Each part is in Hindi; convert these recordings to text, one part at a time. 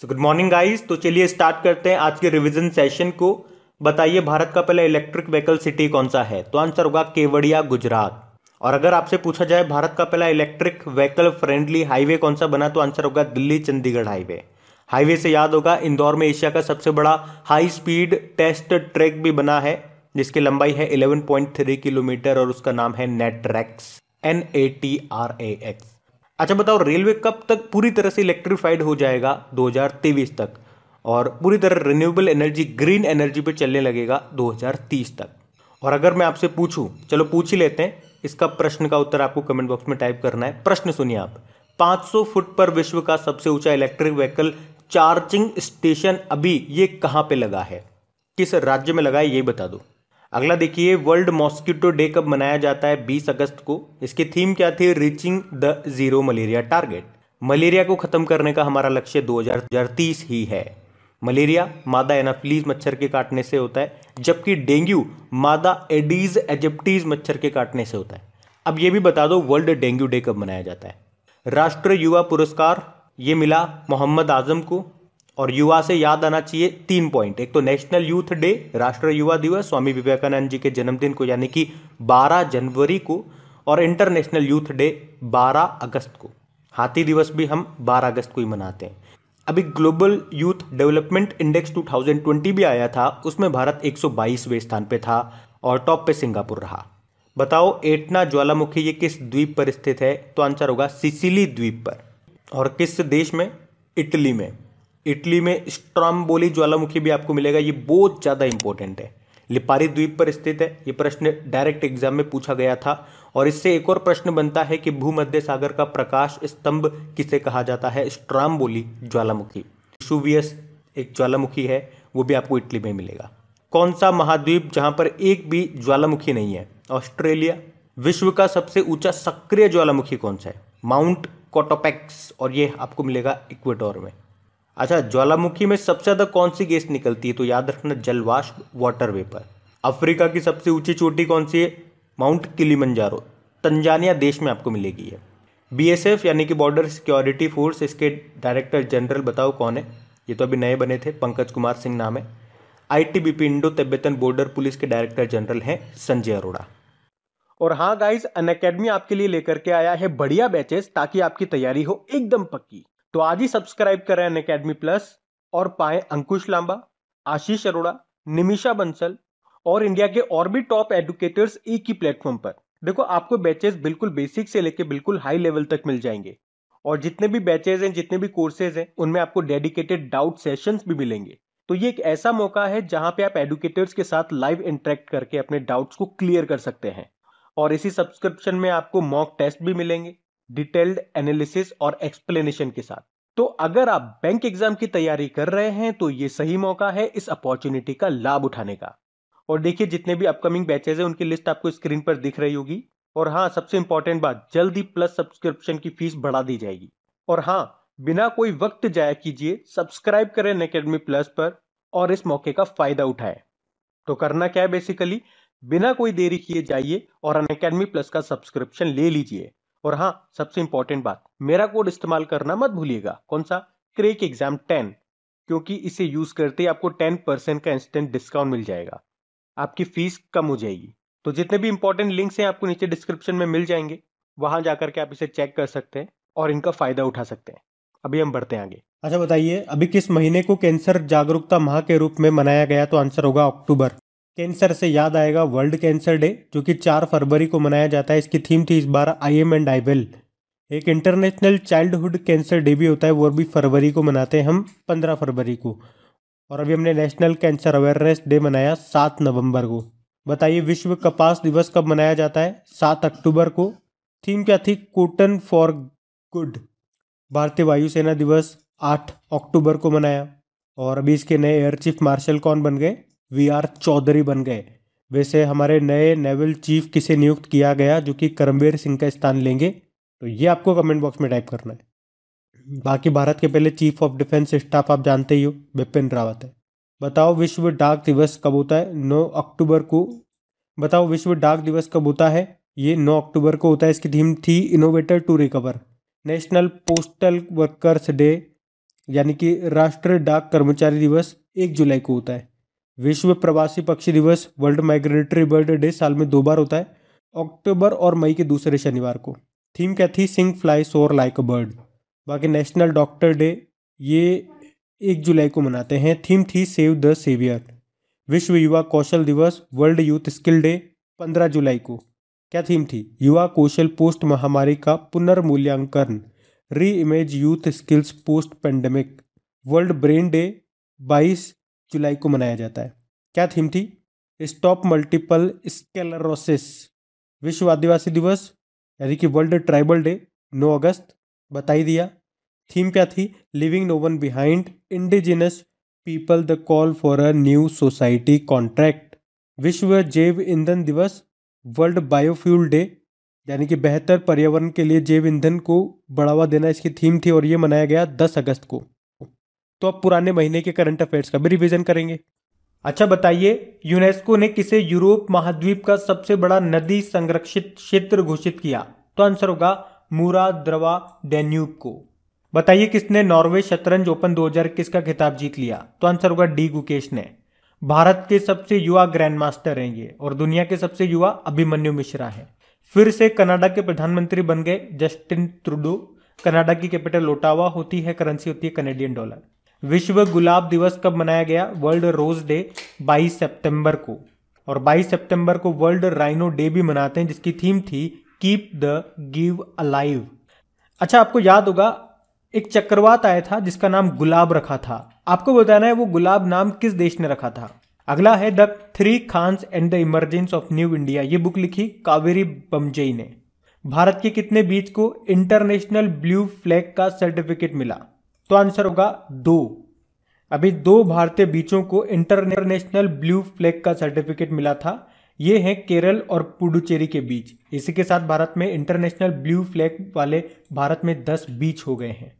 सो गुड मॉर्निंग गाइस तो चलिए स्टार्ट करते हैं आज के रिवीजन सेशन को बताइए भारत का पहला इलेक्ट्रिक व्हीकल सिटी कौन सा है तो आंसर होगा केवड़िया गुजरात और अगर आपसे पूछा जाए भारत का पहला इलेक्ट्रिक व्हीकल फ्रेंडली हाईवे कौन सा बना तो आंसर होगा दिल्ली चंडीगढ़ हाईवे हाईवे से याद होगा इंदौर में एशिया का सबसे बड़ा हाई स्पीड टेस्ट ट्रैक भी बना है जिसकी लंबाई है 11.3 किलोमीटर और उसका नाम है NATRAX N A T R A X अच्छा बताओ रेलवे कब तक पूरी तरह से इलेक्ट्रीफाइड हो जाएगा 2023 तक और पूरी तरह रिन्यूएबल एनर्जी ग्रीन एनर्जी पे चलने लगेगा 2030 तक और अगर मैं आपसे पूछूं चलो पूछ ही लेते हैं इसका प्रश्न का उत्तर आपको कमेंट बॉक्स में टाइप करना है प्रश्न सुनिए आप 500 फुट पर विश्व का सबसे ऊंचा इलेक्ट्रिक व्हीकल चार्जिंग स्टेशन अभी ये कहाँ पे लगा है किस राज्य में लगा है ये बता दो अगला देखिए वर्ल्ड मॉस्किटो डे कब मनाया जाता है 20 अगस्त को इसकी थीम क्या थी reaching the zero malaria target malaria को खत्म करने का हमारा लक्ष्य दो ही है मलेरिया मादा एनाफिलीज मच्छर के काटने से होता है जबकि डेंगू मादा एडीज एजेप्टीज मच्छर के काटने से होता है अब यह भी बता दो वर्ल्ड डेंगू डे कब मनाया जाता है राष्ट्रीय युवा पुरस्कार ये मिला मोहम्मद आजम को और युवा से याद आना चाहिए तीन पॉइंट एक तो नेशनल यूथ डे राष्ट्रीय युवा दिवस स्वामी विवेकानंद जी के जन्मदिन को यानी कि 12 जनवरी को और इंटरनेशनल यूथ डे 12 अगस्त को हाथी दिवस भी हम 12 अगस्त को ही मनाते हैं अभी ग्लोबल यूथ डेवलपमेंट इंडेक्स 2020 भी आया था उसमें भारत 122वें स्थान पर था और टॉप पे सिंगापुर रहा बताओ एटना ज्वालामुखी ये किस द्वीप पर स्थित है तो आंसर होगा सिसिली द्वीप पर और किस देश में इटली में इटली में स्ट्राम्बोली ज्वालामुखी भी आपको मिलेगा ये बहुत ज़्यादा इंपॉर्टेंट है लिपारी द्वीप पर स्थित है ये प्रश्न डायरेक्ट एग्जाम में पूछा गया था और इससे एक और प्रश्न बनता है कि भूमध्य सागर का प्रकाश स्तंभ किसे कहा जाता है स्ट्राम्बोली ज्वालामुखी शुवियस एक ज्वालामुखी है वो भी आपको इटली में मिलेगा कौन सा महाद्वीप जहां पर एक भी ज्वालामुखी नहीं है ऑस्ट्रेलिया विश्व का सबसे ऊंचा सक्रिय ज्वालामुखी कौन सा है माउंट कोटोपैक्स और ये आपको मिलेगा इक्वेटोर में अच्छा ज्वालामुखी में सबसे ज़्यादा कौन सी गैस निकलती है तो याद रखना जलवाश वाटर वेपर अफ्रीका की सबसे ऊंची चोटी कौन सी है माउंट मंजारो तंजानिया देश में आपको मिलेगी है बीएसएफ यानी कि बॉर्डर सिक्योरिटी फोर्स इसके डायरेक्टर जनरल बताओ कौन है ये तो अभी नए बने थे पंकज कुमार सिंह नाम है ITBP Indo Tibetan border police के डायरेक्टर जनरल हैं संजय अरोड़ा और हाँ गाइज अन आपके लिए लेकर के आया है बढ़िया बैचेस ताकि आपकी तैयारी हो एकदम पक्की तो आज ही सब्सक्राइब करें अन अकेडमी प्लस और पाए अंकुश लांबा आशीष अरोड़ा निमिषा बंसल और इंडिया के और भी टॉप एडुकेटर्स एक ही प्लेटफॉर्म पर देखो आपको बैचेस बिल्कुल बेसिक से लेके बिल्कुल हाई लेवल तक मिल जाएंगे और जितने भी बैचेज हैं जितने भी कोर्सेज हैं उनमें आपको डेडिकेटेड डाउट सेशंस भी मिलेंगे तो ये एक ऐसा मौका है जहां पे आप एडुकेटर्स के साथ लाइव इंटरेक्ट करके अपने डाउट्स को क्लियर कर सकते हैं और इसी सब्सक्रिप्शन में आपको मॉक टेस्ट भी मिलेंगे डिटेल्ड एनालिसिस और एक्सप्लेनेशन के साथ तो अगर आप बैंक एग्जाम की तैयारी कर रहे हैं तो ये सही मौका है इस अपॉर्चुनिटी का लाभ उठाने का और देखिए जितने भी अपकमिंग बैचेज हैं उनकी लिस्ट आपको स्क्रीन पर दिख रही होगी और हाँ सबसे इंपॉर्टेंट बात जल्दी प्लस सब्सक्रिप्शन की फीस बढ़ा दी जाएगी और हाँ बिना कोई वक्त जाया कीजिए सब्सक्राइब करें अकेडमी प्लस पर और इस मौके का फायदा उठाए तो करना क्या है बेसिकली बिना कोई देरी किए जाइए और अन प्लस का सब्सक्रिप्शन ले लीजिए और हाँ सबसे इंपॉर्टेंट बात मेरा कोड इस्तेमाल करना मत भूलिएगा कौन सा क्रेक एग्जाम टेन क्योंकि इसे यूज करते ही आपको टेन परसेंट का इंस्टेंट डिस्काउंट मिल जाएगा आपकी फीस कम हो जाएगी तो जितने भी इंपॉर्टेंट लिंक्स हैं आपको नीचे डिस्क्रिप्शन में मिल जाएंगे वहां जाकर के आप इसे चेक कर सकते हैं और इनका फायदा उठा सकते हैं अभी हम बढ़ते आगे अच्छा बताइए अभी किस महीने को कैंसर जागरूकता माह के रूप में मनाया गया तो आंसर होगा अक्टूबर कैंसर से याद आएगा वर्ल्ड कैंसर डे जो कि चार फरवरी को मनाया जाता है इसकी थीम थी इस बार I am and I will एक इंटरनेशनल चाइल्डहुड कैंसर डे भी होता है वो भी फरवरी को मनाते हैं हम पंद्रह फरवरी को और अभी हमने नेशनल कैंसर अवेयरनेस डे मनाया सात नवंबर को बताइए विश्व कपास दिवस कब मनाया जाता है सात अक्टूबर को थीम क्या थी कोटन फॉर गुड भारतीय वायुसेना दिवस आठ अक्टूबर को मनाया और अभी इसके नए एयर चीफ मार्शल कौन बन गए वी आर चौधरी बन गए वैसे हमारे नए नेवल चीफ किसे नियुक्त किया गया जो कि करमवीर सिंह का स्थान लेंगे तो ये आपको कमेंट बॉक्स में टाइप करना है बाकी भारत के पहले चीफ ऑफ डिफेंस स्टाफ आप जानते ही हो बिपिन रावत है बताओ विश्व डाक दिवस कब होता है नौ अक्टूबर को बताओ विश्व डाक दिवस कब होता है ये नौ अक्टूबर को होता है इसकी थीम थी innovator to recover national postal workers day यानी कि राष्ट्रीय डाक कर्मचारी दिवस एक जुलाई को होता है विश्व प्रवासी पक्षी दिवस वर्ल्ड माइग्रेटरी बर्ड डे साल में दो बार होता है अक्टूबर और मई के दूसरे शनिवार को थीम क्या थी sing fly soar like a bird बाकी नेशनल डॉक्टर डे ये एक जुलाई को मनाते हैं थीम थी सेव द सेवियर विश्व युवा कौशल दिवस वर्ल्ड यूथ स्किल डे पंद्रह जुलाई को क्या थीम थी युवा कौशल पोस्ट महामारी का पुनर्मूल्यांकन re image youth skills post pandemic world brain day बाईस जुलाई को मनाया जाता है क्या थीम थी स्टॉप मल्टीपल स्केलरोसिस विश्व आदिवासी दिवस यानी कि वर्ल्ड ट्राइबल डे 9 अगस्त बताई दिया थीम क्या थी living no one behind indigenous people the call for a new society contract विश्व जैव ईंधन दिवस वर्ल्ड बायोफ्यूल डे यानी कि बेहतर पर्यावरण के लिए जैव ईंधन को बढ़ावा देना इसकी थीम थी और ये मनाया गया 10 अगस्त को तो आप पुराने महीने के करंट अफेयर्स का भी रिविजन करेंगे अच्छा बताइए यूनेस्को ने किसे यूरोप महाद्वीप का सबसे बड़ा नदी संरक्षित क्षेत्र घोषित किया तो आंसर होगा मूरा द्रवा डेन्यूब को बताइए किसने नॉर्वे शतरंज ओपन 2021 का खिताब जीत लिया तो आंसर होगा डी गुकेश ने भारत के सबसे युवा ग्रैंड मास्टर हैं ये और दुनिया के सबसे युवा अभिमन्यु मिश्रा हैं फिर से कनाडा के प्रधानमंत्री बन गए जस्टिन ट्रूडो कनाडा की कैपिटल लोटावा होती है करेंसी होती है कनेडियन डॉलर विश्व गुलाब दिवस कब मनाया गया वर्ल्ड रोज डे 22 सितंबर को और 22 सितंबर को वर्ल्ड राइनो डे भी मनाते हैं जिसकी थीम थी कीप द गिव अलाइव अच्छा आपको याद होगा एक चक्रवात आया था जिसका नाम गुलाब रखा था आपको बताना है वो गुलाब नाम किस देश ने रखा था अगला है the three Khans and the emergence of new India ये बुक लिखी कावेरी बमजई ने भारत के कितने बीच को इंटरनेशनल ब्लू फ्लैग का सर्टिफिकेट मिला तो आंसर होगा दो अभी दो भारतीय बीचों को इंटरनेशनल ब्लू फ्लैग का सर्टिफिकेट मिला था ये है केरल और पुडुचेरी के बीच इसी के साथ भारत में इंटरनेशनल ब्लू फ्लैग वाले भारत में 10 बीच हो गए हैं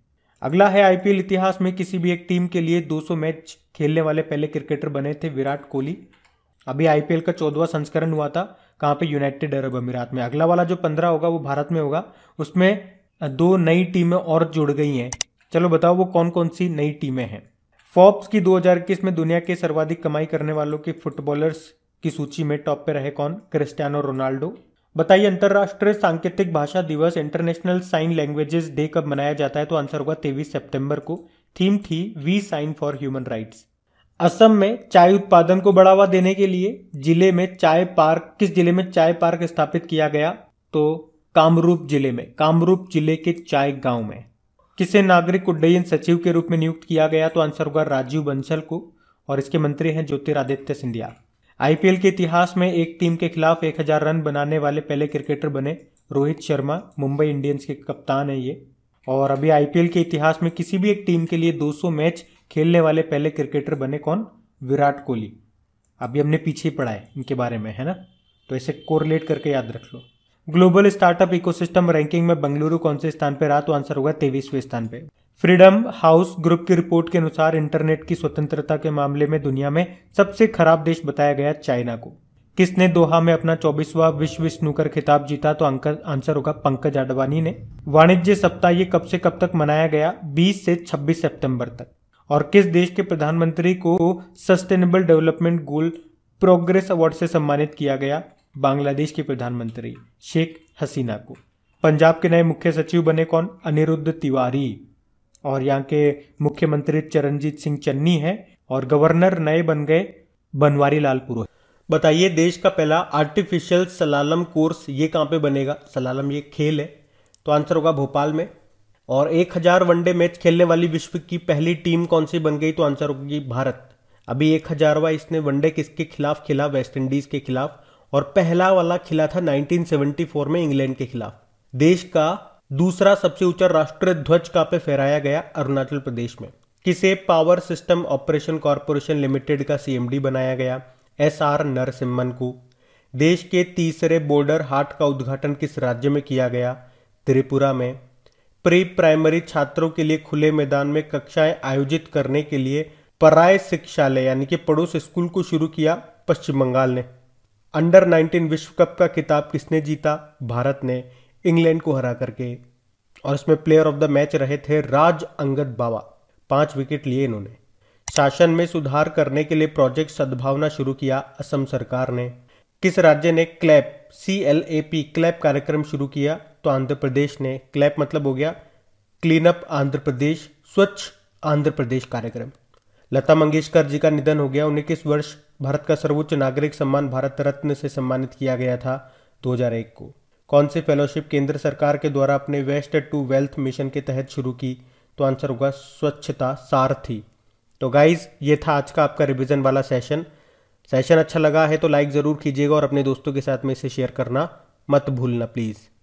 अगला है आईपीएल इतिहास में किसी भी एक टीम के लिए 200 मैच खेलने वाले पहले क्रिकेटर बने थे विराट कोहली अभी आईपीएल का चौदवा संस्करण हुआ था कहाँ पे यूनाइटेड अरब अमीरात में अगला वाला जो पंद्रह होगा वो भारत में होगा उसमें दो नई टीमें और जुड़ गई हैं चलो बताओ वो कौन कौन सी नई टीमें हैं फॉर्ब्स की 2021 में दुनिया के सर्वाधिक कमाई करने वालों के फुटबॉलर्स की सूची में टॉप पे रहे कौन क्रिस्टियानो रोनाल्डो बताइए अंतर्राष्ट्रीय सांकेतिक भाषा दिवस इंटरनेशनल साइन लैंग्वेजेस डे कब मनाया जाता है तो आंसर होगा तेईस सेप्टेम्बर को थीम थी we sign for human rights Assam में चाय उत्पादन को बढ़ावा देने के लिए जिले में चाय पार्क किस जिले में चाय पार्क स्थापित किया गया तो कामरूप जिले में कामरूप जिले के चाय गांव में किसे नागरिक उड्डयन सचिव के रूप में नियुक्त किया गया तो आंसर होगा राजीव बंसल को और इसके मंत्री हैं ज्योतिरादित्य सिंधिया आईपीएल के इतिहास में एक टीम के खिलाफ 1000 रन बनाने वाले पहले क्रिकेटर बने रोहित शर्मा मुंबई इंडियंस के कप्तान हैं ये और अभी आईपीएल के इतिहास में किसी भी एक टीम के लिए 200 मैच खेलने वाले पहले क्रिकेटर बने कौन विराट कोहली अभी हमने पीछे पढ़ा है इनके बारे में है ना तो ऐसे कोरिलेट करके याद रख लो ग्लोबल स्टार्टअप इकोसिस्टम रैंकिंग में बेंगलुरु कौन से स्थान पर रहा तो आंसर होगा तेईसवें स्थान पर फ्रीडम हाउस ग्रुप की रिपोर्ट के अनुसार इंटरनेट की स्वतंत्रता के मामले में दुनिया में सबसे खराब देश बताया गया चाइना को किसने दोहा में अपना चौबीसवा विश्व स्नूकर खिताब जीता तो आंसर होगा पंकज आडवाणी ने वाणिज्य सप्ताह ये कब से कब तक मनाया गया 20 से 26 सितंबर तक और किस देश के प्रधानमंत्री को sustainable development goal progress award से सम्मानित किया गया बांग्लादेश की प्रधानमंत्री शेख हसीना को पंजाब के नए मुख्य सचिव बने कौन अनिरुद्ध तिवारी और यहाँ के मुख्यमंत्री चरणजीत सिंह चन्नी है और गवर्नर नए बन गए बनवारी लाल पुरोहित बताइए देश का पहला आर्टिफिशियल सलालम कोर्स ये कहाँ पे बनेगा सलालम ये खेल है तो आंसर होगा भोपाल में और एक हजार वनडे मैच खेलने वाली विश्व की पहली टीम कौन सी बन गई तो आंसर होगी भारत अभी एक हजारवा इसने वनडे किसके खिलाफ खेला वेस्ट इंडीज के खिलाफ और पहला वाला खिला था 1974 में इंग्लैंड के खिलाफ देश का दूसरा सबसे ऊंचा राष्ट्रीय ध्वज का पे फहराया गया अरुणाचल प्रदेश में किसे power system operation corporation limited का सीएमडी बनाया गया एस आर नरसिम्हन को देश के तीसरे बॉर्डर हाट का उद्घाटन किस राज्य में किया गया त्रिपुरा में प्री प्राइमरी छात्रों के लिए खुले मैदान में कक्षाएं आयोजित करने के लिए पराय शिक्षालय यानी कि पड़ोस स्कूल को शुरू किया पश्चिम बंगाल ने अंडर 19 विश्व कप का खिताब किसने जीता भारत ने इंग्लैंड को हरा करके और इसमें प्लेयर ऑफ द मैच रहे थे राज अंगद बाबा पांच विकेट लिए इन्होंने शासन में सुधार करने के लिए प्रोजेक्ट सद्भावना शुरू किया असम सरकार ने किस राज्य ने CLAP C L A P CLAP कार्यक्रम शुरू किया तो आंध्र प्रदेश ने क्लैप मतलब हो गया क्लीन अप आंध्र प्रदेश स्वच्छ आंध्र प्रदेश कार्यक्रम लता मंगेशकर जी का निधन हो गया उन्हें किस वर्ष भारत का सर्वोच्च नागरिक सम्मान भारत रत्न से सम्मानित किया गया था 2001 को कौन सी फेलोशिप केंद्र सरकार के द्वारा अपने वेस्ट टू वेल्थ मिशन के तहत शुरू की तो आंसर होगा स्वच्छता सारथी तो गाइज ये था आज का आपका रिविजन वाला सेशन सेशन अच्छा लगा है तो लाइक ज़रूर कीजिएगा और अपने दोस्तों के साथ में इसे शेयर करना मत भूलना प्लीज़